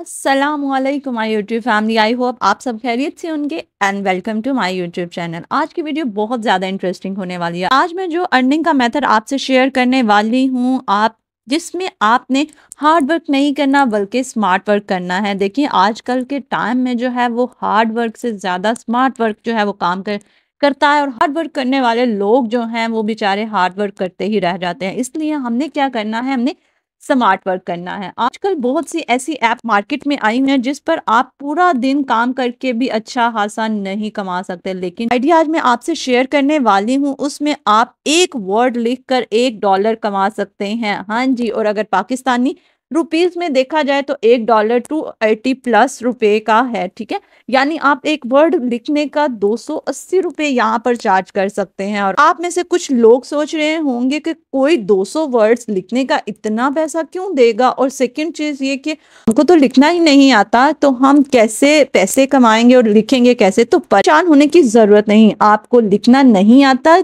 Aslam my YouTube family I hope आप सब खैरियत से उनके and welcome to my YouTube channel आज की वीडियो बहुत ज़्यादा इंटरेस्टिंग होने वाली है आज मैं जो अर्निंग का मेथड आपसे शेयर करने वाली हूँ आप जिसमें आपने हार्ड वर्क नहीं करना बल्कि स्मार्ट वर्क करना है देखिए आजकल के टाइम में जो है वो हार्ड वर्क से ज़्यादा स्मार्ट वर्क जो है वो काम कर करता है और हार्ड वर्क करने वाले लोग जो हैं वो बेचारे हार्ड वर्क करते ही रह जाते हैं इसलिए हमने क्या करना है हमने स्मार्ट वर्क करना है आजकल बहुत सी ऐसी ऐप मार्केट में आई हुई हैं जिस पर आप पूरा दिन काम करके भी अच्छा खासा नहीं कमा सकते लेकिन आइडिया आज मैं आपसे शेयर करने वाली हूँ उसमें आप एक वर्ड लिख कर एक डॉलर कमा सकते हैं हाँ जी और अगर पाकिस्तानी रुपीज में देखा जाए तो एक डॉलर टू एटी प्लस रुपए का है ठीक है यानी आप एक वर्ड लिखने का दो सौ अस्सी रुपए यहाँ पर चार्ज कर सकते हैं और आप में से कुछ लोग सोच रहे होंगे कि कोई दो सौ वर्ड लिखने का इतना पैसा क्यों देगा और सेकेंड चीज ये कि हमको तो लिखना ही नहीं आता तो हम कैसे पैसे कमाएंगे और लिखेंगे कैसे तो परेशान होने की जरूरत नहीं आपको लिखना नहीं आता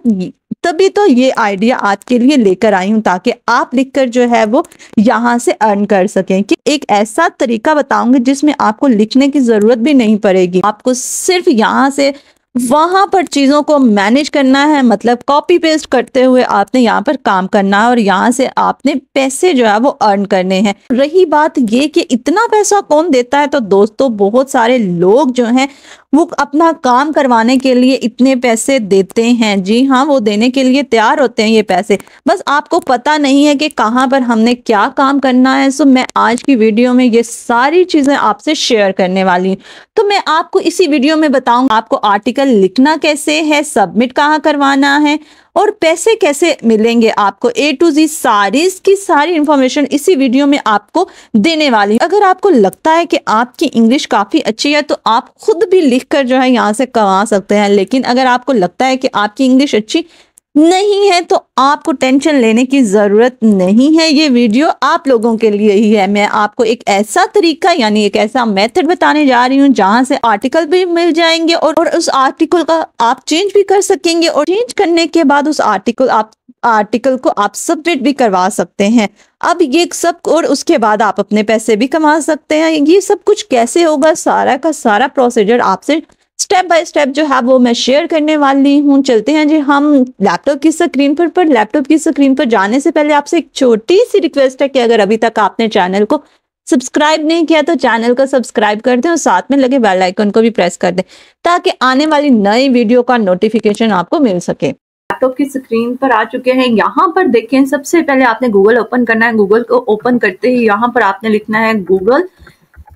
तभी तो ये आइडिया आपके लिए लेकर आई हूँ ताकि आप लिखकर जो है वो यहाँ से अर्न कर सकें कि एक ऐसा तरीका बताऊंगी जिसमें आपको लिखने की ज़रूरत भी नहीं पड़ेगी आपको सिर्फ यहाँ से वहां पर चीज़ों को मैनेज करना है मतलब कॉपी पेस्ट करते हुए आपने यहाँ पर काम करना है और यहाँ से आपने पैसे जो है वो अर्न करने हैं रही बात ये कि इतना पैसा कौन देता है तो दोस्तों बहुत सारे लोग जो हैं वो अपना काम करवाने के लिए इतने पैसे देते हैं जी हाँ वो देने के लिए तैयार होते हैं ये पैसे बस आपको पता नहीं है कि कहाँ पर हमने क्या काम करना है सो मैं आज की वीडियो में ये सारी चीज़ें आपसे शेयर करने वाली हूँ तो मैं आपको इसी वीडियो में बताऊंगा आपको आर्टिकल आर्टिकल लिखना कैसे है सबमिट कहाँ करवाना है और पैसे कैसे मिलेंगे आपको ए टू जी सारी की सारी इन्फॉर्मेशन इसी वीडियो में आपको देने वाली अगर आपको लगता है कि आपकी इंग्लिश काफ़ी अच्छी है तो आप खुद भी लिखकर जो है यहाँ से कमा सकते हैं लेकिन अगर आपको लगता है कि आपकी इंग्लिश अच्छी नहीं है तो आपको टेंशन लेने की ज़रूरत नहीं है ये वीडियो आप लोगों के लिए ही है मैं आपको एक ऐसा तरीका यानी एक ऐसा मेथड बताने जा रही हूँ जहाँ से आर्टिकल भी मिल जाएंगे और, और उस आर्टिकल का आप चेंज भी कर सकेंगे और चेंज करने के बाद उस आर्टिकल आप आर्टिकल को आप सबमिट भी करवा सकते हैं अब ये सब और उसके बाद आप अपने पैसे भी कमा सकते हैं ये सब कुछ कैसे होगा सारा का सारा प्रोसीजर आपसे स्टेप बाय स्टेप जो है वो मैं शेयर करने वाली हूँ चलते हैं जी हम लैपटॉप की स्क्रीन पर पर लैपटॉप की स्क्रीन पर जाने से पहले आपसे एक छोटी सी रिक्वेस्ट है कि अगर अभी तक आपने चैनल को सब्सक्राइब नहीं किया तो चैनल को सब्सक्राइब कर दें और साथ में लगे बेल आइकन को भी प्रेस कर दें ताकि आने वाली नई वीडियो का नोटिफिकेशन आपको मिल सके लैपटॉप की स्क्रीन पर आ चुके हैं यहाँ पर देखें सबसे पहले आपने गूगल ओपन करना है गूगल को ओपन करते ही यहाँ पर आपने लिखना है गूगल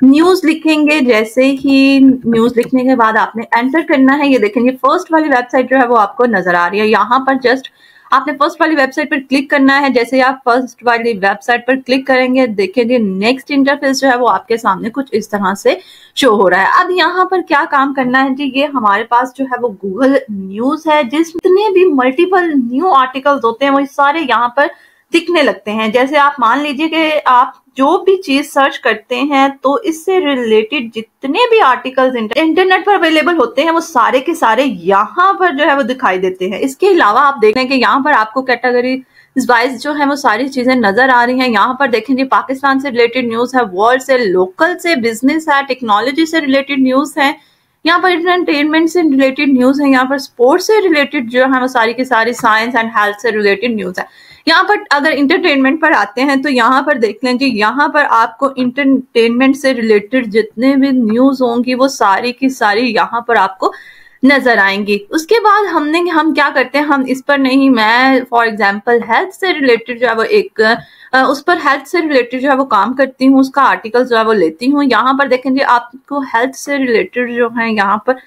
न्यूज लिखेंगे जैसे ही न्यूज लिखने के बाद आपने एंटर करना है ये देखेंगे फर्स्ट वाली वेबसाइट जो है वो आपको नजर आ रही है यहाँ पर जस्ट आपने फर्स्ट वाली वेबसाइट पर क्लिक करना है जैसे आप फर्स्ट वाली वेबसाइट पर क्लिक करेंगे देखेंगे नेक्स्ट इंटरफेस जो है वो आपके सामने कुछ इस तरह से शो हो रहा है अब यहाँ पर क्या काम करना है जी ये हमारे पास जो है वो गूगल न्यूज है जितने भी मल्टीपल न्यू आर्टिकल्स होते हैं वो सारे यहाँ पर दिखने लगते हैं जैसे आप मान लीजिए कि आप जो भी चीज सर्च करते हैं तो इससे रिलेटेड जितने भी आर्टिकल्स इंटरनेट पर अवेलेबल होते हैं वो सारे के सारे यहाँ पर जो है वो दिखाई देते हैं इसके अलावा आप देख लें कि यहाँ पर आपको कैटेगरी वाइज जो है वो सारी चीजें नजर आ रही हैं यहाँ पर देखें जी पाकिस्तान से रिलेटेड न्यूज है वर्ल्ड से लोकल से बिजनेस है टेक्नोलॉजी से रिलेटेड न्यूज है यहाँ पर इंटरटेनमेंट से रिलेटेड न्यूज है यहाँ पर स्पोर्ट्स से रिलेटेड जो है वो सारी की सारी साइंस एंड हेल्थ से रिलेटेड न्यूज है यहाँ पर अगर इंटरटेनमेंट पर आते हैं तो यहाँ पर देख लें जी यहाँ पर आपको इंटरटेनमेंट से रिलेटेड जितने भी न्यूज होंगी वो सारी की सारी यहाँ पर आपको नजर आएंगी उसके बाद हमने हम क्या करते हैं हम इस पर नहीं मैं फॉर एग्जाम्पल हेल्थ से रिलेटेड जो है वो एक उस पर हेल्थ से रिलेटेड जो है वो काम करती हूँ उसका आर्टिकल जो है वो लेती हूँ यहाँ पर देखेंगे आपको हेल्थ से रिलेटेड जो है यहाँ पर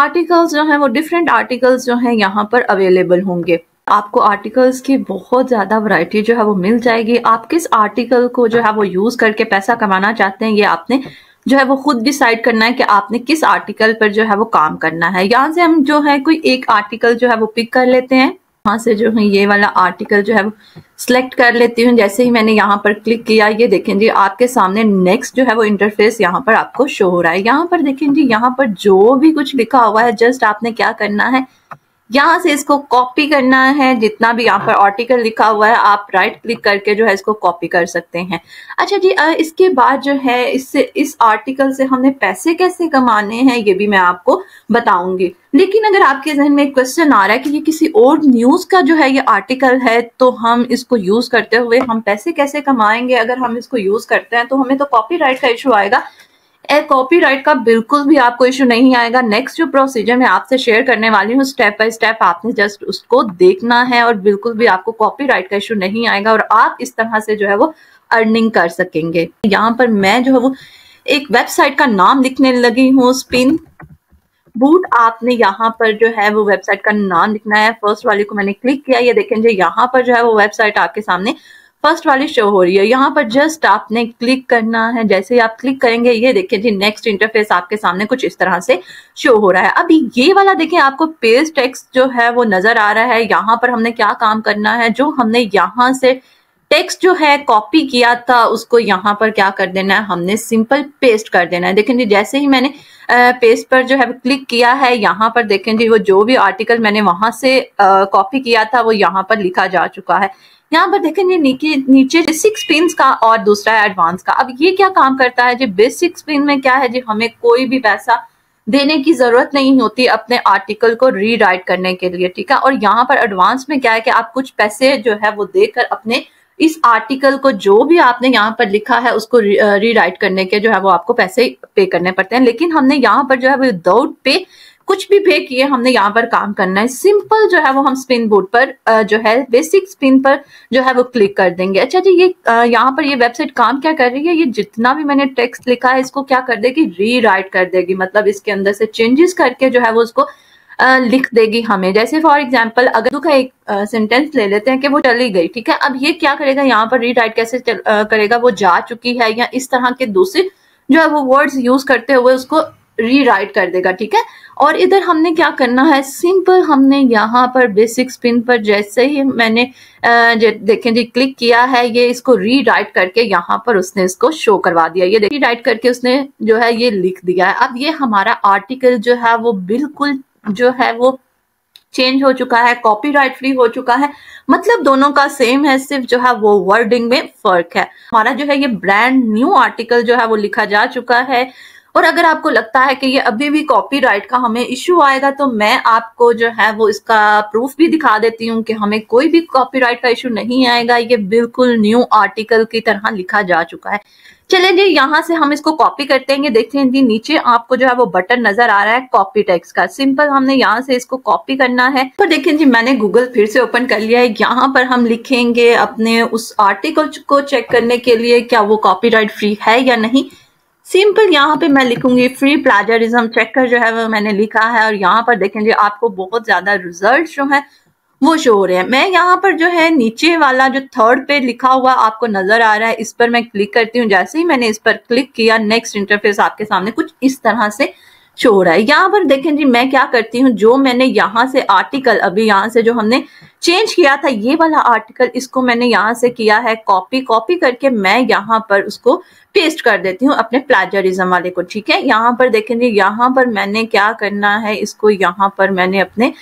आर्टिकल्स जो हैं वो डिफरेंट आर्टिकल्स जो हैं यहाँ पर अवेलेबल होंगे आपको आर्टिकल्स की बहुत ज़्यादा वैरायटी जो है वो मिल जाएगी आप किस आर्टिकल को जो है वो यूज़ करके पैसा कमाना चाहते हैं ये आपने जो है वो खुद डिसाइड करना है कि आपने किस आर्टिकल पर जो है वो काम करना है यहाँ से हम जो है कोई एक आर्टिकल जो है वो पिक कर लेते हैं यहाँ से जो है ये वाला आर्टिकल जो है वो सिलेक्ट कर लेती हूँ जैसे ही मैंने यहाँ पर क्लिक किया ये देखें जी आपके सामने नेक्स्ट जो है वो इंटरफेस यहाँ पर आपको शो हो रहा है यहाँ पर देखें जी यहाँ पर जो भी कुछ लिखा हुआ है जस्ट आपने क्या करना है यहाँ से इसको कॉपी करना है जितना भी यहाँ पर आर्टिकल लिखा हुआ है आप राइट क्लिक करके जो है इसको कॉपी कर सकते हैं अच्छा जी इसके बाद जो है इससे इस आर्टिकल से हमने पैसे कैसे कमाने हैं ये भी मैं आपको बताऊंगी लेकिन अगर आपके जहन में एक क्वेश्चन आ रहा है कि ये किसी और न्यूज का जो है ये आर्टिकल है तो हम इसको यूज करते हुए हम पैसे कैसे कमाएंगे अगर हम इसको यूज करते हैं तो हमें तो कॉपी का इशू आएगा कॉपीराइट का बिल्कुल भी आपको इशू नहीं आएगा नेक्स्ट जो प्रोसीजर मैं आपसे शेयर करने वाली हूँ स्टेप बाय स्टेप आपने जस्ट उसको देखना है और बिल्कुल भी आपको कॉपीराइट का इशू नहीं आएगा और आप इस तरह से जो है वो अर्निंग कर सकेंगे यहाँ पर मैं जो है वो एक वेबसाइट का नाम लिखने लगी हूँ स्पिन बूट आपने यहाँ पर जो है वो वेबसाइट का नाम लिखना है फर्स्ट वाले को मैंने क्लिक किया ये देखें जी यहाँ पर जो है वो वेबसाइट आपके सामने फर्स्ट वाली शो हो रही है यहाँ पर जस्ट आपने क्लिक करना है जैसे ही आप क्लिक करेंगे ये देखिए जी नेक्स्ट इंटरफेस आपके सामने कुछ इस तरह से शो हो रहा है अभी ये वाला देखिए आपको पेज टेक्स्ट जो है वो नजर आ रहा है यहाँ पर हमने क्या काम करना है जो हमने यहाँ से टेक्स्ट जो है कॉपी किया था उसको यहाँ पर क्या कर देना है हमने सिंपल पेस्ट कर देना है देखें जी जैसे ही मैंने पेस्ट पर जो है क्लिक किया है यहाँ पर देखें जी वो जो भी आर्टिकल मैंने वहां से कॉपी किया था वो यहाँ पर लिखा जा चुका है यहाँ पर देखें ये नीचे नीचे बेसिक स्पिन का और दूसरा है एडवांस का अब ये क्या काम करता है जी बेसिक स्पिन में क्या है जी हमें कोई भी पैसा देने की जरूरत नहीं होती अपने आर्टिकल को रीराइट करने के लिए ठीक है और यहाँ पर एडवांस में क्या है कि आप कुछ पैसे जो है वो देकर अपने इस आर्टिकल को जो भी आपने यहाँ पर लिखा है उसको रीराइट करने के जो है वो आपको पैसे पे करने पड़ते हैं लेकिन हमने यहाँ पर जो है विदाउट पे कुछ भी फेंक किए हमने यहाँ पर काम करना है सिंपल जो है वो हम स्पिन बोर्ड पर जो है बेसिक स्पिन पर जो है वो क्लिक कर देंगे अच्छा जी ये यहाँ पर ये वेबसाइट काम क्या कर रही है ये जितना भी मैंने टेक्स्ट लिखा है इसको क्या कर देगी रीराइट कर देगी मतलब इसके अंदर से चेंजेस करके जो है वो उसको लिख देगी हमें जैसे फॉर एग्जाम्पल अगर का एक सेंटेंस ले लेते हैं कि वो चली गई ठीक है अब ये क्या करेगा यहाँ पर रीराइट कैसे करेगा वो जा चुकी है या इस तरह के दूसरे जो है वो वर्ड्स यूज करते हुए उसको रीराइट कर देगा ठीक है और इधर हमने क्या करना है सिंपल हमने यहाँ पर बेसिक स्पिन पर जैसे ही मैंने देखें जी क्लिक किया है ये इसको रीराइट करके यहाँ पर उसने इसको शो करवा दिया ये रीराइट राइट करके उसने जो है ये लिख दिया है अब ये हमारा आर्टिकल जो है वो बिल्कुल जो है वो चेंज हो चुका है कॉपीराइट फ्री हो चुका है मतलब दोनों का सेम है सिर्फ जो है वो वर्डिंग में फर्क है हमारा जो है ये ब्रांड न्यू आर्टिकल जो है वो लिखा जा चुका है और अगर आपको लगता है कि ये अभी भी कॉपीराइट का हमें इश्यू आएगा तो मैं आपको जो है वो इसका प्रूफ भी दिखा देती हूँ कि हमें कोई भी कॉपीराइट का इश्यू नहीं आएगा ये बिल्कुल न्यू आर्टिकल की तरह लिखा जा चुका है चले जी यहाँ से हम इसको कॉपी करते हैं ये देखते हैं जी नीचे आपको जो है वो बटन नजर आ रहा है कॉपी टेक्स का सिंपल हमने यहाँ से इसको कॉपी करना है तो देखें जी मैंने गूगल फिर से ओपन कर लिया है यहाँ पर हम लिखेंगे अपने उस आर्टिकल को चेक करने के लिए क्या वो कॉपीराइट फ्री है या नहीं सिंपल यहाँ पे मैं लिखूंगी फ्री प्लाजरिज्म चेकर जो है वो मैंने लिखा है और यहाँ पर देखेंगे आपको बहुत ज्यादा रिजल्ट जो है वो शो हो रहे हैं मैं यहाँ पर जो है नीचे वाला जो थर्ड पे लिखा हुआ आपको नजर आ रहा है इस पर मैं क्लिक करती हूँ जैसे ही मैंने इस पर क्लिक किया नेक्स्ट इंटरफेस आपके सामने कुछ इस तरह से शो हो रहा है यहाँ पर देखें जी मैं क्या करती हूँ जो मैंने यहाँ से आर्टिकल अभी यहाँ से जो हमने चेंज किया था ये वाला आर्टिकल इसको मैंने यहाँ से किया है कॉपी कॉपी करके मैं यहाँ पर उसको पेस्ट कर देती हूँ अपने प्लाजरिज्म वाले को ठीक है यहाँ पर देखें जी यहाँ पर मैंने क्या करना है इसको यहाँ पर मैंने अपने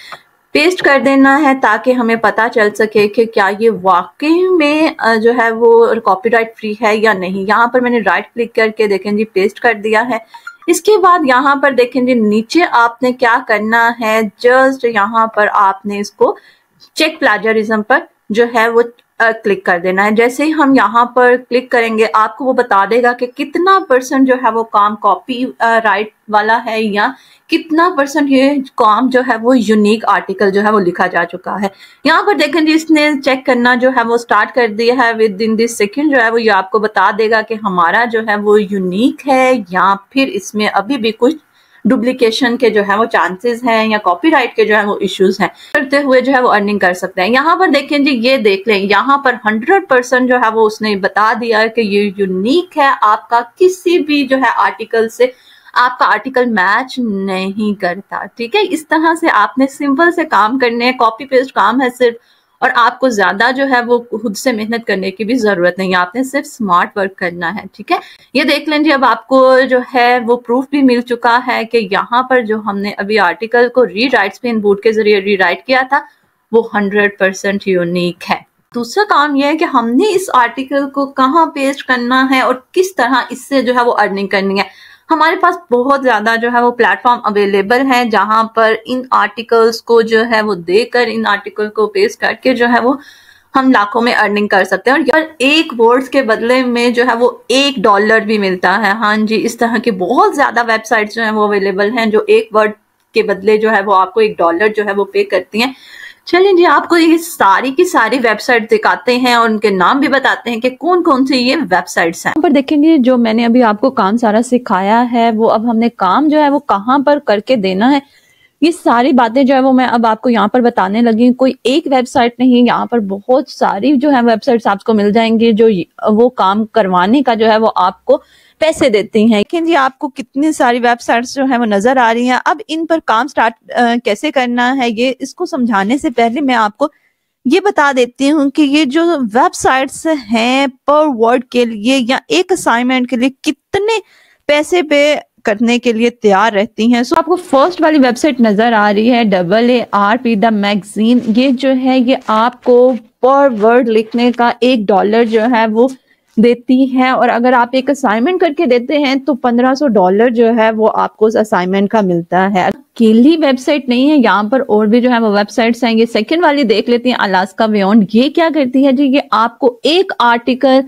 पेस्ट कर देना है ताकि हमें पता चल सके कि क्या ये वाकई में जो है वो कॉपीराइट फ्री है या नहीं यहाँ पर मैंने राइट क्लिक करके देखें जी पेस्ट कर दिया है इसके बाद यहाँ पर देखेंगे नीचे आपने क्या करना है जस्ट यहाँ पर आपने इसको चेक प्लाजरिज्म पर जो है वो क्लिक कर देना है जैसे ही हम यहाँ पर क्लिक करेंगे आपको वो बता देगा कि कितना परसेंट जो है वो काम कॉपी राइट वाला है या कितना परसेंट ये काम जो है वो यूनिक आर्टिकल जो है वो लिखा जा चुका है यहाँ पर देखें जी इसने चेक करना जो है वो स्टार्ट कर दिया है विद इन दिस सेकेंड जो है वो ये आपको बता देगा कि हमारा जो है वो यूनिक है या फिर इसमें अभी भी कुछ डुप्लीकेशन के जो है वो चांसेस हैं या कॉपीराइट के जो है वो इश्यूज हैं करते हुए जो है वो अर्निंग कर सकते हैं यहाँ पर देखें जी ये देख लें यहाँ पर हंड्रेड परसेंट जो है वो उसने बता दिया कि ये यूनिक है आपका किसी भी जो है आर्टिकल से आपका आर्टिकल मैच नहीं करता ठीक है इस तरह से आपने सिंपल से काम करने हैं कॉपी पेस्ट काम है सिर्फ और आपको ज्यादा जो है वो खुद से मेहनत करने की भी जरूरत नहीं है आपने सिर्फ स्मार्ट वर्क करना है ठीक है ये देख लें जी अब आपको जो है वो प्रूफ भी मिल चुका है कि यहाँ पर जो हमने अभी आर्टिकल को रीराइट स्पिन बोर्ड के जरिए रीराइट किया था वो हंड्रेड परसेंट यूनिक है दूसरा काम यह है कि हमने इस आर्टिकल को कहाँ पेस्ट करना है और किस तरह इससे जो है वो अर्निंग करनी है हमारे पास बहुत ज़्यादा जो है वो प्लेटफॉर्म अवेलेबल है जहां पर इन आर्टिकल्स को जो है वो देकर इन आर्टिकल को पेश करके जो है वो हम लाखों में अर्निंग कर सकते हैं और एक वर्ड्स के बदले में जो है वो एक डॉलर भी मिलता है हाँ जी इस तरह की बहुत ज़्यादा वेबसाइट जो है वो अवेलेबल हैं जो एक वर्ड के बदले जो है वो आपको एक डॉलर जो है वो पे करती हैं चलिए जी आपको ये सारी की सारी वेबसाइट दिखाते हैं और उनके नाम भी बताते हैं कि कौन कौन सी ये वेबसाइट्स हैं। पर देखेंगे जो मैंने अभी आपको काम सारा सिखाया है वो अब हमने काम जो है वो कहाँ पर करके देना है ये सारी बातें जो है वो मैं अब आपको यहाँ पर बताने लगी कोई एक वेबसाइट नहीं यहाँ पर बहुत सारी जो है वेबसाइट्स आपको मिल जाएंगी जो वो काम करवाने का जो है वो आपको पैसे देती हैं लेकिन जी आपको कितनी सारी वेबसाइट्स जो है वो नजर आ रही हैं अब इन पर काम स्टार्ट आ, कैसे करना है ये इसको समझाने से पहले मैं आपको ये बता देती हूँ कि ये जो वेबसाइट्स हैं पर वर्ड के लिए या एक असाइनमेंट के लिए कितने पैसे पे करने के लिए तैयार रहती हैं सो so, आपको फर्स्ट वाली वेबसाइट नजर आ रही है double A R P the magazine ये जो है ये आपको पर वर्ड लिखने का एक डॉलर जो है वो देती है और अगर आप एक असाइनमेंट करके देते हैं तो 1500 डॉलर जो है वो आपको उस असाइनमेंट का मिलता है अकेली वेबसाइट नहीं है यहाँ पर और भी जो है वो वेबसाइट्स हैं ये सेकंड वाली देख लेती हैं अलास्का बियॉन्ड ये क्या करती है जी ये आपको एक आर्टिकल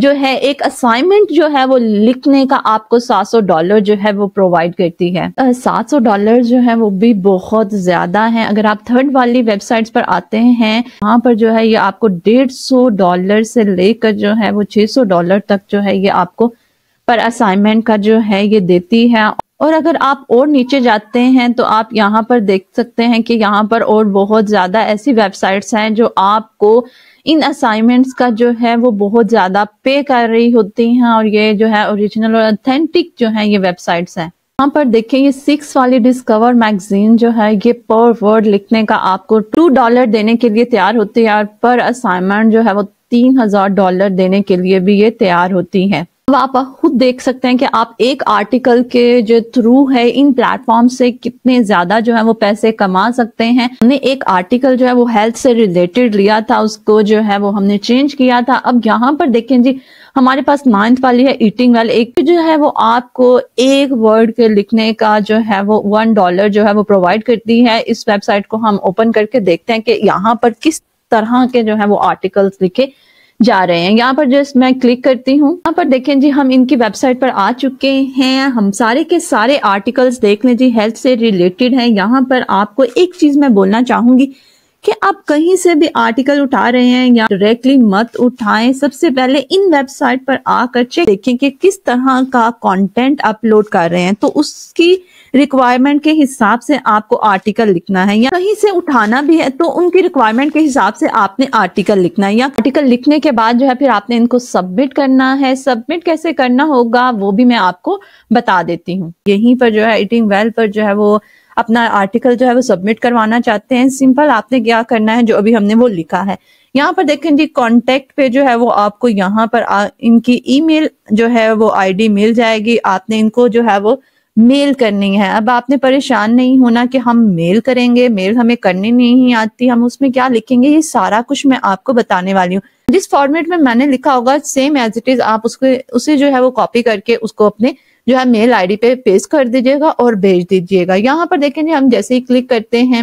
जो है एक असाइनमेंट जो है वो लिखने का आपको 700 डॉलर जो है वो प्रोवाइड करती है सात सौ डॉलर जो है वो भी बहुत ज्यादा है अगर आप थर्ड वाली वेबसाइट्स पर आते हैं वहां पर जो है ये आपको डेढ़ सौ डॉलर से लेकर जो है वो छह सौ डॉलर तक जो है ये आपको पर असाइनमेंट का जो है ये देती है और अगर आप और नीचे जाते हैं तो आप यहाँ पर देख सकते हैं कि यहाँ पर और बहुत ज़्यादा ऐसी वेबसाइट्स हैं जो आपको इन असाइनमेंट्स का जो है वो बहुत ज़्यादा पे कर रही होती हैं और ये जो है ओरिजिनल और ऑथेंटिक जो है ये वेबसाइट्स हैं यहाँ पर देखें ये सिक्स वाली डिस्कवर मैगजीन जो है ये पर वर्ड लिखने का आपको टू डॉलर देने के लिए तैयार होती है और पर असाइनमेंट जो है वो तीन हजार डॉलर देने के लिए भी ये तैयार होती है अब आप खुद देख सकते हैं कि आप एक आर्टिकल के जो थ्रू है इन प्लेटफॉर्म से कितने ज्यादा जो है वो पैसे कमा सकते हैं हमने एक आर्टिकल जो है वो हेल्थ से रिलेटेड लिया था उसको जो है वो हमने चेंज किया था अब यहाँ पर देखें जी हमारे पास नाइन्थ वाली है ईटिंग वाली एक जो है वो आपको एक वर्ड के लिखने का जो है वो वन डॉलर जो है वो प्रोवाइड करती है इस वेबसाइट को हम ओपन करके देखते हैं कि यहाँ पर किस तरह के जो है वो आर्टिकल्स लिखे जा रहे हैं यहाँ पर जस्ट मैं क्लिक करती हूँ यहाँ पर देखें जी हम इनकी वेबसाइट पर आ चुके हैं हम सारे के सारे आर्टिकल्स देख लें जी हेल्थ से रिलेटेड हैं यहाँ पर आपको एक चीज मैं बोलना चाहूंगी कि आप कहीं से भी आर्टिकल उठा रहे हैं या डायरेक्टली मत उठाएं सबसे पहले इन वेबसाइट पर आकर चेक देखें कि किस तरह का कंटेंट अपलोड कर रहे हैं तो उसकी रिक्वायरमेंट के हिसाब से आपको आर्टिकल लिखना है या कहीं से उठाना भी है तो उनकी रिक्वायरमेंट के हिसाब से आपने आर्टिकल लिखना है या आर्टिकल लिखने के बाद जो है फिर आपने इनको सबमिट करना है सबमिट कैसे करना होगा वो भी मैं आपको बता देती हूँ यहीं पर जो है इटिंग वेल पर जो है वो अपना आर्टिकल जो है वो सबमिट करवाना चाहते हैं सिंपल आपने क्या करना है जो अभी हमने वो लिखा है यहाँ पर देखें जी कॉन्टेक्ट पे जो है वो आपको यहाँ पर आ, इनकी ईमेल जो है वो आईडी मिल जाएगी आपने इनको जो है वो मेल करनी है अब आपने परेशान नहीं होना कि हम मेल करेंगे मेल हमें करनी नहीं आती हम उसमें क्या लिखेंगे ये सारा कुछ मैं आपको बताने वाली हूँ जिस फॉर्मेट में मैंने लिखा होगा सेम एज इट इज आप उसको उसे जो है वो कॉपी करके उसको अपने जो है मेल आईडी पे पेस्ट कर दीजिएगा और भेज दीजिएगा यहाँ पर देखें जी हम जैसे ही क्लिक करते हैं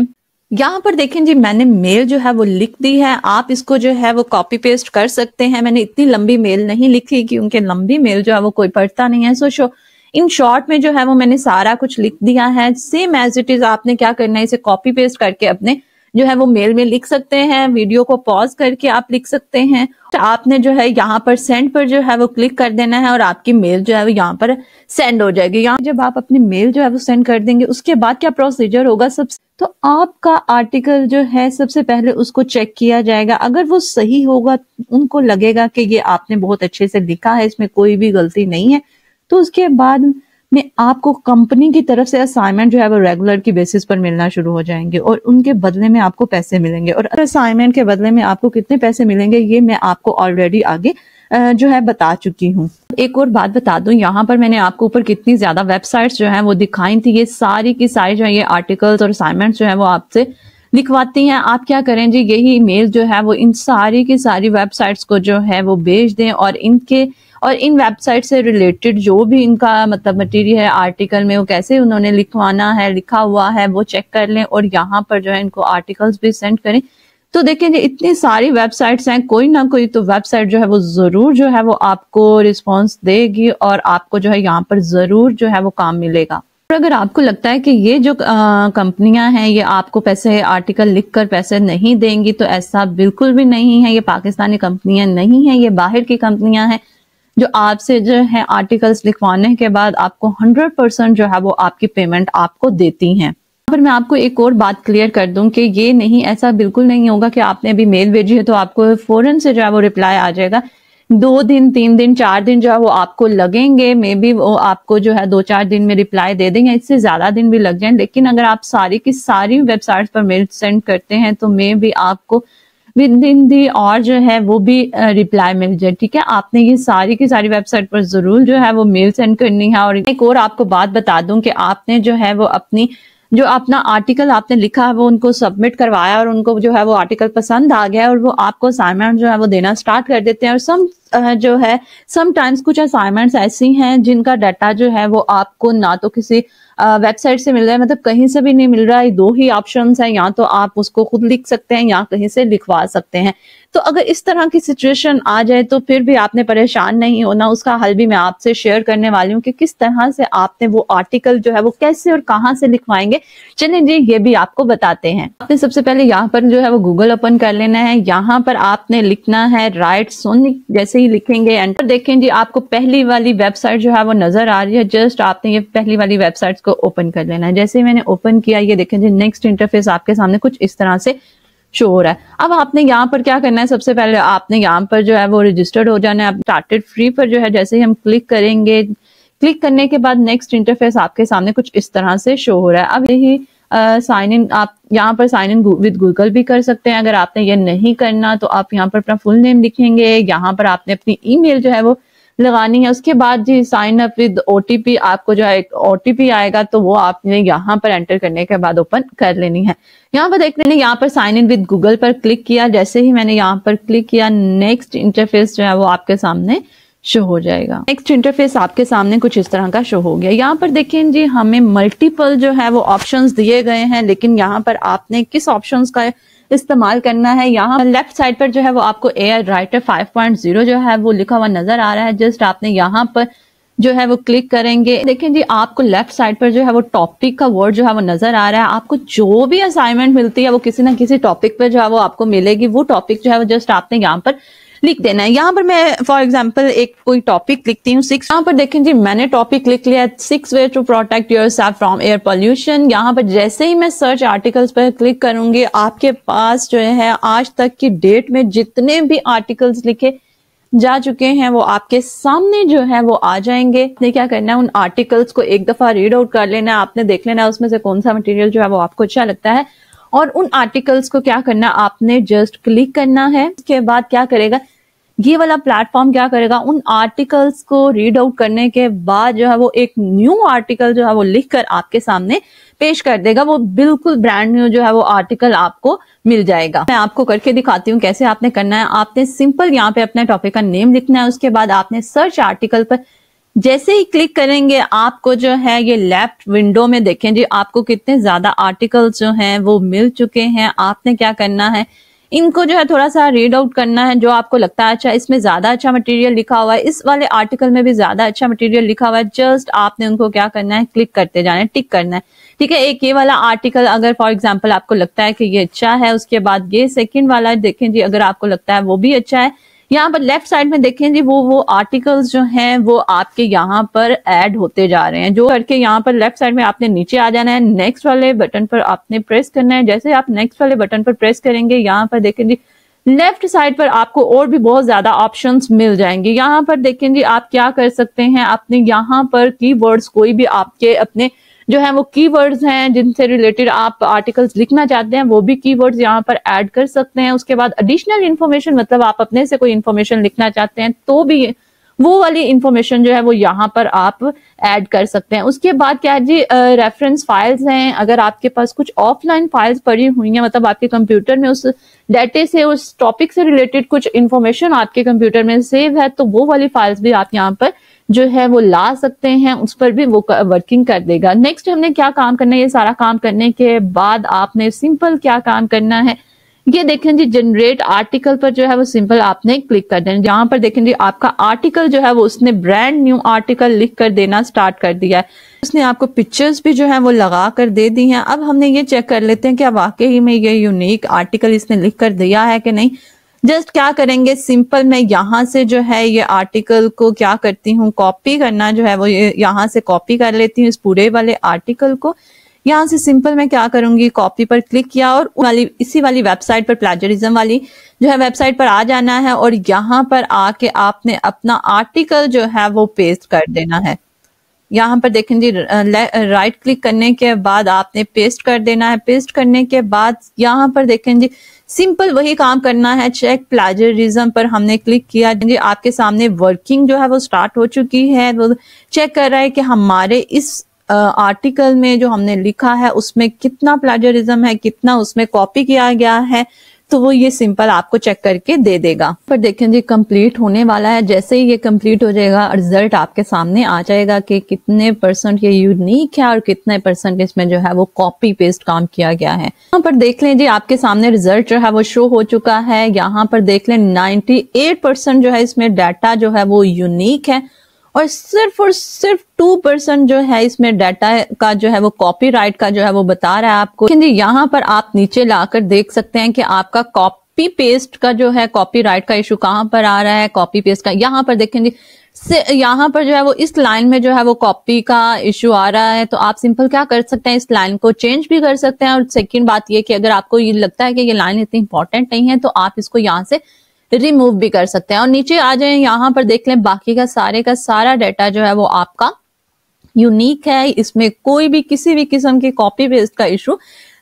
यहाँ पर देखें जी मैंने मेल जो है वो लिख दी है आप इसको जो है वो कॉपी पेस्ट कर सकते हैं मैंने इतनी लंबी मेल नहीं लिखी क्योंकि लंबी मेल जो है वो कोई पढ़ता नहीं है सो शो इन शॉर्ट में जो है वो मैंने सारा कुछ लिख दिया है सेम एज इट इज आपने क्या करना है इसे कॉपी पेस्ट करके अपने जो है वो मेल में लिख सकते हैं वीडियो को पॉज करके आप लिख सकते हैं तो आपने जो है यहाँ पर सेंड पर जो है वो क्लिक कर देना है और आपकी मेल जो है वो यहाँ पर सेंड हो जाएगी यहाँ जब आप अपनी मेल जो है वो सेंड कर देंगे उसके बाद क्या प्रोसीजर होगा सबसे तो आपका आर्टिकल जो है सबसे पहले उसको चेक किया जाएगा अगर वो सही होगा उनको लगेगा कि ये आपने बहुत अच्छे से लिखा है इसमें कोई भी गलती नहीं है तो उसके बाद में आपको कंपनी की तरफ से असाइनमेंट जो है वो रेगुलर की बेसिस पर मिलना शुरू हो जाएंगे और उनके बदले में आपको पैसे मिलेंगे और असाइनमेंट के बदले में आपको कितने पैसे मिलेंगे ये मैं आपको ऑलरेडी आगे जो है बता चुकी हूँ एक और बात बता दूं यहाँ पर मैंने आपको ऊपर कितनी ज्यादा वेबसाइट्स जो है वो दिखाई थी ये सारी की सारी जो है ये आर्टिकल्स और असाइनमेंट जो है वो आपसे लिखवाती हैं आप क्या करें जी यही मेल जो है वो इन सारी की सारी वेबसाइट्स को जो है वो भेज दें और इनके और इन वेबसाइट से रिलेटेड जो भी इनका मतलब मटेरियल है आर्टिकल में वो कैसे उन्होंने लिखवाना है लिखा हुआ है वो चेक कर लें और यहाँ पर जो है इनको आर्टिकल्स भी सेंड करें तो देखें जी इतनी सारी वेबसाइट्स हैं कोई ना कोई तो वेबसाइट जो है वो ज़रूर जो है वो आपको रिस्पॉन्स देगी और आपको जो है यहाँ पर ज़रूर जो है वो काम मिलेगा और अगर आपको लगता है कि ये जो कंपनियां हैं ये आपको पैसे आर्टिकल लिखकर पैसे नहीं देंगी तो ऐसा बिल्कुल भी नहीं है ये पाकिस्तानी कंपनियां नहीं है ये बाहर की कंपनियां हैं जो आपसे जो है आर्टिकल्स लिखवाने के बाद आपको हंड्रेड परसेंट जो है वो आपकी पेमेंट आपको देती हैं पर मैं आपको एक और बात क्लियर कर दूं कि ये नहीं ऐसा बिल्कुल नहीं होगा कि आपने अभी मेल भेजी है तो आपको फौरन से जो है वो रिप्लाई आ जाएगा दो दिन तीन दिन चार दिन जो है वो आपको लगेंगे मे बी वो आपको जो है दो चार दिन में रिप्लाई दे देंगे इससे ज्यादा दिन भी लग जाए लेकिन अगर आप सारी की सारी वेबसाइट पर मेल सेंड करते हैं तो मे बी आपको विद इन दी और जो है वो भी रिप्लाई मिल जाए ठीक है आपने ये सारी की सारी वेबसाइट पर जरूर जो है वो मेल सेंड करनी है और एक और आपको बात बता दूं कि आपने जो है वो अपनी जो अपना आर्टिकल आपने लिखा है वो उनको सबमिट करवाया और उनको जो है वो आर्टिकल पसंद आ गया और वो आपको असाइनमेंट जो है वो देना स्टार्ट कर देते हैं और सम जो है समटाइम्स कुछ असाइनमेंट्स ऐसी हैं जिनका डाटा जो है वो आपको ना तो किसी वेबसाइट से मिल रहा है मतलब कहीं से भी नहीं मिल रहा है दो ही ऑप्शन है या तो आप उसको खुद लिख सकते हैं या कहीं से लिखवा सकते हैं तो अगर इस तरह की सिचुएशन आ जाए तो फिर भी आपने परेशान नहीं होना उसका हल भी मैं आपसे शेयर करने वाली हूँ कि किस तरह से आपने वो आर्टिकल जो है वो कैसे और कहाँ से लिखवाएंगे चलिए जी ये भी आपको बताते हैं आपने सबसे पहले यहाँ पर जो है वो गूगल ओपन कर लेना है यहाँ पर आपने लिखना है राइट सोनिक जैसे ही लिखेंगे एंड देखें जी आपको पहली वाली वेबसाइट जो है वो नजर आ रही है जस्ट आपने ये पहली वाली वेबसाइट को ओपन कर लेना है जैसे मैंने ओपन किया ये देखें जी नेक्स्ट इंटरफेस आपके सामने कुछ इस तरह से शो हो रहा है अब आपने यहाँ पर क्या करना है सबसे पहले आपने यहाँ पर जो है वो रजिस्टर्ड हो जाना है आप स्टार्टेड फ्री पर जो है जैसे ही हम क्लिक करेंगे क्लिक करने के बाद नेक्स्ट इंटरफेस आपके सामने कुछ इस तरह से शो हो रहा है अब यही साइन इन आप यहाँ पर साइन इन विद गूगल भी कर सकते हैं अगर आपने ये नहीं करना तो आप यहाँ पर अपना फुल नेम लिखेंगे यहाँ पर आपने अपनी ईमेल जो है वो लगानी है उसके बाद जी साइन अप विद ओटीपी आपको जो है ओटीपी आएगा तो वो आपने यहाँ पर एंटर करने के बाद ओपन कर लेनी है यहाँ पर देख लेने यहाँ पर साइन इन विद गूगल पर क्लिक किया जैसे ही मैंने यहाँ पर क्लिक किया नेक्स्ट इंटरफेस जो है वो आपके सामने शो हो जाएगा नेक्स्ट इंटरफेस आपके सामने कुछ इस तरह का शो हो गया यहाँ पर देखें जी हमें मल्टीपल जो है वो ऑप्शंस दिए गए हैं लेकिन यहाँ पर आपने किस ऑप्शंस का इस्तेमाल करना है यहाँ लेफ्ट साइड पर जो है वो आपको एयर राइटर 5.0 जो है वो लिखा हुआ नजर आ रहा है जस्ट आपने यहाँ पर जो है वो क्लिक करेंगे देखें जी आपको लेफ्ट साइड पर जो है वो टॉपिक का वर्ड जो है वो नजर आ रहा है आपको जो भी असाइनमेंट मिलती है वो किसी ना किसी टॉपिक पर जो है वो आपको मिलेगी वो टॉपिक जो है वो जस्ट आपने यहाँ पर लिख देना है यहाँ पर मैं फॉर एग्जाम्पल एक कोई टॉपिक लिखती हूँ सिक्स यहाँ पर देखें जी मैंने टॉपिक लिख लिया six way to protect yourself from air pollution यहाँ पर जैसे ही मैं सर्च आर्टिकल्स पर क्लिक करूंगी आपके पास जो है आज तक की डेट में जितने भी आर्टिकल्स लिखे जा चुके हैं वो आपके सामने जो है वो आ जाएंगे आपने क्या करना है उन आर्टिकल्स को एक दफा रीड आउट कर लेना है आपने देख लेना उसमें से कौन सा मटेरियल जो है वो आपको अच्छा लगता है और उन आर्टिकल्स को क्या करना आपने जस्ट क्लिक करना है उसके बाद क्या करेगा ये वाला प्लेटफॉर्म क्या करेगा उन आर्टिकल्स को रीड आउट करने के बाद जो है वो एक न्यू आर्टिकल जो है वो लिख कर आपके सामने पेश कर देगा वो बिल्कुल ब्रांड न्यू जो है वो आर्टिकल आपको मिल जाएगा मैं आपको करके दिखाती हूँ कैसे आपने करना है आपने सिंपल यहाँ पे अपने टॉपिक का नेम लिखना है उसके बाद आपने सर्च आर्टिकल पर जैसे ही क्लिक करेंगे आपको जो है ये लेफ्ट विंडो में देखें जी आपको कितने ज्यादा आर्टिकल जो हैं वो मिल चुके हैं आपने क्या करना है इनको जो है थोड़ा सा रीड आउट करना है जो आपको लगता है अच्छा इसमें ज्यादा अच्छा मटेरियल लिखा हुआ है इस वाले आर्टिकल में भी ज्यादा अच्छा मटेरियल लिखा हुआ है जस्ट आपने उनको क्या करना है क्लिक करते जाना है टिक करना है ठीक है एक ये वाला आर्टिकल अगर फॉर एग्जाम्पल आपको लगता है कि ये अच्छा है उसके बाद ये सेकेंड वाला देखें जी अगर आपको लगता है वो भी अच्छा है यहाँ पर लेफ्ट साइड में देखें जी वो वो आर्टिकल्स जो हैं वो आपके यहाँ पर ऐड होते जा रहे हैं जो करके यहाँ पर लेफ्ट साइड में आपने नीचे आ जाना है नेक्स्ट वाले बटन पर आपने प्रेस करना है जैसे आप नेक्स्ट वाले बटन पर प्रेस करेंगे यहाँ पर देखें जी लेफ्ट साइड पर आपको और भी बहुत ज्यादा ऑप्शंस मिल जाएंगे यहाँ पर देखें जी आप क्या कर सकते हैं आपने यहाँ पर कीवर्ड्स कोई भी आपके अपने जो है वो कीवर्ड्स हैं जिनसे रिलेटेड आप आर्टिकल्स लिखना चाहते हैं वो भी कीवर्ड्स यहाँ पर ऐड कर सकते हैं उसके बाद एडिशनल इन्फॉर्मेशन मतलब आप अपने से कोई इन्फॉर्मेशन लिखना चाहते हैं तो भी वो वाली इंफॉर्मेशन जो है वो यहाँ पर आप ऐड कर सकते हैं उसके बाद क्या जी रेफरेंस uh, फाइल्स हैं अगर आपके पास कुछ ऑफलाइन फाइल्स पड़ी हुई हैं मतलब आपके कंप्यूटर में उस डेटे से उस टॉपिक से रिलेटेड कुछ इन्फॉर्मेशन आपके कंप्यूटर में सेव है तो वो वाली फाइल्स भी आप यहाँ पर जो है वो ला सकते हैं उस पर भी वो वर्किंग कर देगा नेक्स्ट हमने क्या काम करना है ये सारा काम करने के बाद आपने सिंपल क्या काम करना है ये देखें जी जनरेट आर्टिकल पर जो है वो सिंपल आपने क्लिक कर देना यहाँ पर देखें जी आपका आर्टिकल जो है वो उसने ब्रांड न्यू आर्टिकल लिख कर देना स्टार्ट कर दिया है उसने आपको पिक्चर्स भी जो है वो लगा कर दे दी हैं अब हमने ये चेक कर लेते हैं क्या वाकई में ये यूनिक आर्टिकल इसने लिख कर दिया है कि नहीं जस्ट क्या करेंगे सिंपल मैं यहाँ से जो है ये आर्टिकल को क्या करती हूँ कॉपी करना जो है वो यहाँ से कॉपी कर लेती हूँ इस पूरे वाले आर्टिकल को यहाँ से सिंपल मैं क्या करूंगी कॉपी पर क्लिक किया और वाली इसी वाली वेबसाइट पर प्लेजरिज्म वाली जो है वेबसाइट पर आ जाना है और यहाँ पर आके आपने अपना आर्टिकल जो है वो पेस्ट कर देना है यहाँ पर देखें जी राइट क्लिक करने के बाद आपने पेस्ट कर देना है पेस्ट करने के बाद यहाँ पर देखें जी सिंपल वही काम करना है चेक प्लाजरिज्म पर हमने क्लिक किया आपके सामने वर्किंग जो है वो स्टार्ट हो चुकी है वो चेक कर रहा है कि हमारे इस आर्टिकल में जो हमने लिखा है उसमें कितना प्लाजरिज्म है कितना उसमें कॉपी किया गया है तो वो ये सिंपल आपको चेक करके दे देगा पर देखें जी कंप्लीट होने वाला है जैसे ही ये कंप्लीट हो जाएगा रिजल्ट आपके सामने आ जाएगा कि कितने परसेंट ये यूनिक है और कितने परसेंट इसमें जो है वो कॉपी पेस्ट काम किया गया है यहाँ पर देख लें जी आपके सामने रिजल्ट जो है वो शो हो चुका है यहाँ पर देख लें नाइन्टी परसेंट जो है इसमें डाटा जो है वो यूनिक है और सिर्फ और सिर्फ टू परसेंट जो है इसमें डाटा का जो है वो कॉपीराइट का जो है वो बता रहा है आपको यहाँ पर आप नीचे लाकर देख सकते हैं कि आपका कॉपी पेस्ट का जो है कॉपीराइट का इशू कहाँ पर आ रहा है कॉपी पेस्ट का यहाँ पर देखें जी से यहाँ पर जो है वो इस लाइन में जो है वो कॉपी का इशू आ रहा है तो आप सिंपल क्या कर सकते हैं इस लाइन को चेंज भी कर सकते हैं और सेकंड बात ये कि अगर आपको ये लगता है कि ये लाइन इतनी इंपॉर्टेंट नहीं है तो आप इसको यहाँ से रिमूव भी कर सकते हैं और नीचे आ जाए यहाँ पर देख लें बाकी का सारे का सारा डाटा जो है वो आपका यूनिक है इसमें कोई भी किसी भी किस्म की कॉपी पेस्ट का इशू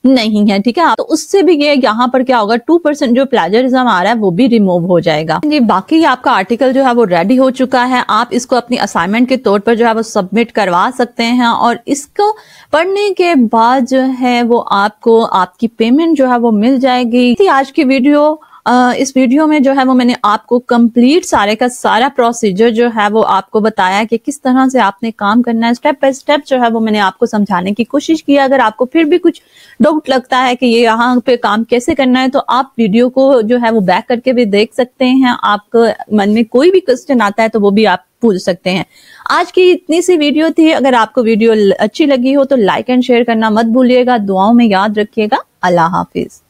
नहीं है ठीक है तो उससे भी ये यहाँ पर क्या होगा टू परसेंट जो प्लेजरिज्म आ रहा है वो भी रिमूव हो जाएगा ये बाकी आपका आर्टिकल जो है वो रेडी हो चुका है आप इसको अपनी असाइनमेंट के तौर पर जो है वो सबमिट करवा सकते हैं और इसको पढ़ने के बाद जो है वो आपको आपकी पेमेंट जो है वो मिल जाएगी आज की वीडियो इस वीडियो में जो है वो मैंने आपको कंप्लीट सारे का सारा प्रोसीजर जो है वो आपको बताया कि किस तरह से आपने काम करना है स्टेप बाई स्टेप जो है वो मैंने आपको समझाने की कोशिश की अगर आपको फिर भी कुछ डाउट लगता है कि ये यहाँ पे काम कैसे करना है तो आप वीडियो को जो है वो बैक करके भी देख सकते हैं आपको मन में कोई भी क्वेश्चन आता है तो वो भी आप पूछ सकते हैं आज की इतनी सी वीडियो थी अगर आपको वीडियो अच्छी लगी हो तो लाइक एंड शेयर करना मत भूलिएगा दुआओं में याद रखिएगा अल्लाह हाफिज